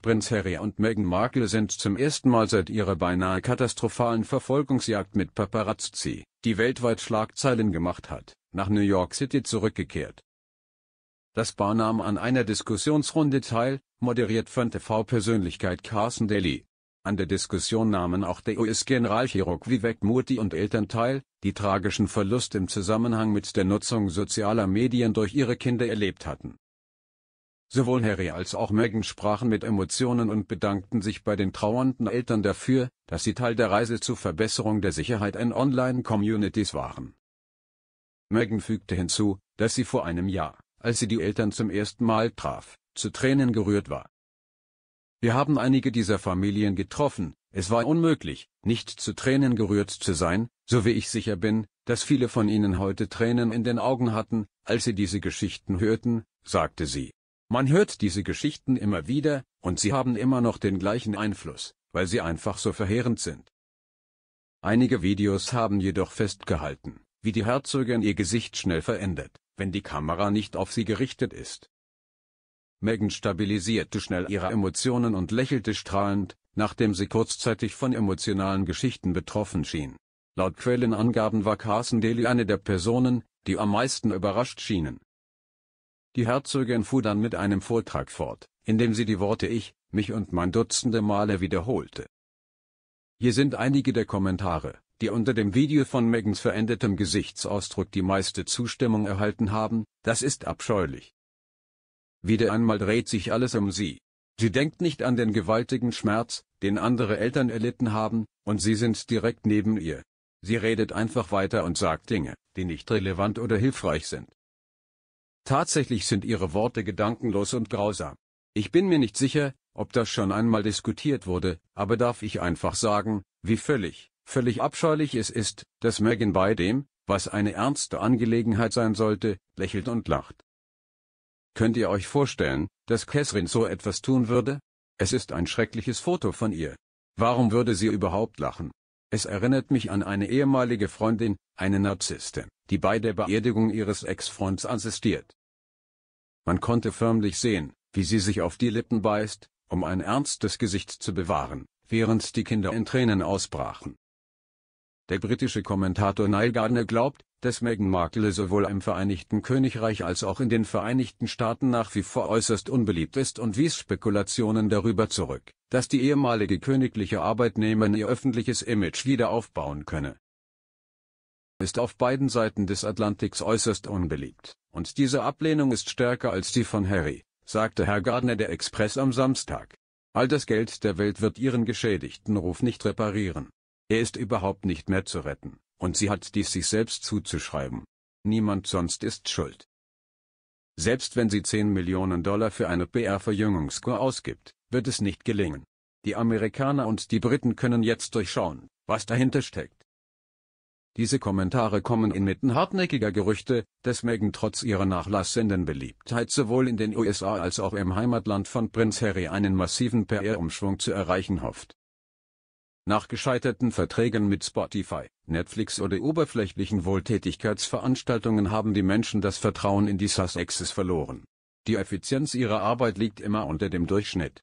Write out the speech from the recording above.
Prinz Harry und Meghan Markle sind zum ersten Mal seit ihrer beinahe katastrophalen Verfolgungsjagd mit Paparazzi, die weltweit Schlagzeilen gemacht hat, nach New York City zurückgekehrt. Das Paar nahm an einer Diskussionsrunde teil, moderiert von TV-Persönlichkeit Carson Daly. An der Diskussion nahmen auch der US-Generalchirurg Vivek Murthy und Eltern teil, die tragischen Verlust im Zusammenhang mit der Nutzung sozialer Medien durch ihre Kinder erlebt hatten. Sowohl Harry als auch Meghan sprachen mit Emotionen und bedankten sich bei den trauernden Eltern dafür, dass sie Teil der Reise zur Verbesserung der Sicherheit in Online-Communities waren. Meghan fügte hinzu, dass sie vor einem Jahr, als sie die Eltern zum ersten Mal traf, zu Tränen gerührt war. Wir haben einige dieser Familien getroffen, es war unmöglich, nicht zu Tränen gerührt zu sein, so wie ich sicher bin, dass viele von ihnen heute Tränen in den Augen hatten, als sie diese Geschichten hörten, sagte sie. Man hört diese Geschichten immer wieder, und sie haben immer noch den gleichen Einfluss, weil sie einfach so verheerend sind. Einige Videos haben jedoch festgehalten, wie die Herzogin ihr Gesicht schnell verändert, wenn die Kamera nicht auf sie gerichtet ist. Megan stabilisierte schnell ihre Emotionen und lächelte strahlend, nachdem sie kurzzeitig von emotionalen Geschichten betroffen schien. Laut Quellenangaben war Carson Daly eine der Personen, die am meisten überrascht schienen. Die Herzogin fuhr dann mit einem Vortrag fort, in dem sie die Worte ich, mich und mein dutzende Male wiederholte. Hier sind einige der Kommentare, die unter dem Video von Megans verändertem Gesichtsausdruck die meiste Zustimmung erhalten haben, das ist abscheulich. Wieder einmal dreht sich alles um sie. Sie denkt nicht an den gewaltigen Schmerz, den andere Eltern erlitten haben, und sie sind direkt neben ihr. Sie redet einfach weiter und sagt Dinge, die nicht relevant oder hilfreich sind. Tatsächlich sind ihre Worte gedankenlos und grausam. Ich bin mir nicht sicher, ob das schon einmal diskutiert wurde, aber darf ich einfach sagen, wie völlig, völlig abscheulich es ist, dass Megan bei dem, was eine ernste Angelegenheit sein sollte, lächelt und lacht. Könnt ihr euch vorstellen, dass Catherine so etwas tun würde? Es ist ein schreckliches Foto von ihr. Warum würde sie überhaupt lachen? Es erinnert mich an eine ehemalige Freundin, eine Narzisstin, die bei der Beerdigung ihres Ex-Freunds assistiert. Man konnte förmlich sehen, wie sie sich auf die Lippen beißt, um ein ernstes Gesicht zu bewahren, während die Kinder in Tränen ausbrachen. Der britische Kommentator Neil Gardner glaubt, dass Meghan Markle sowohl im Vereinigten Königreich als auch in den Vereinigten Staaten nach wie vor äußerst unbeliebt ist und wies Spekulationen darüber zurück, dass die ehemalige königliche Arbeitnehmerin ihr öffentliches Image wieder aufbauen könne ist auf beiden Seiten des Atlantiks äußerst unbeliebt, und diese Ablehnung ist stärker als die von Harry, sagte Herr Gardner der Express am Samstag. All das Geld der Welt wird ihren geschädigten Ruf nicht reparieren. Er ist überhaupt nicht mehr zu retten, und sie hat dies sich selbst zuzuschreiben. Niemand sonst ist schuld. Selbst wenn sie 10 Millionen Dollar für eine PR-Verjüngungskur ausgibt, wird es nicht gelingen. Die Amerikaner und die Briten können jetzt durchschauen, was dahinter steckt. Diese Kommentare kommen inmitten hartnäckiger Gerüchte, dass Meghan trotz ihrer nachlassenden Beliebtheit sowohl in den USA als auch im Heimatland von Prinz Harry einen massiven PR-Umschwung zu erreichen hofft. Nach gescheiterten Verträgen mit Spotify, Netflix oder oberflächlichen Wohltätigkeitsveranstaltungen haben die Menschen das Vertrauen in die Sussexes verloren. Die Effizienz ihrer Arbeit liegt immer unter dem Durchschnitt.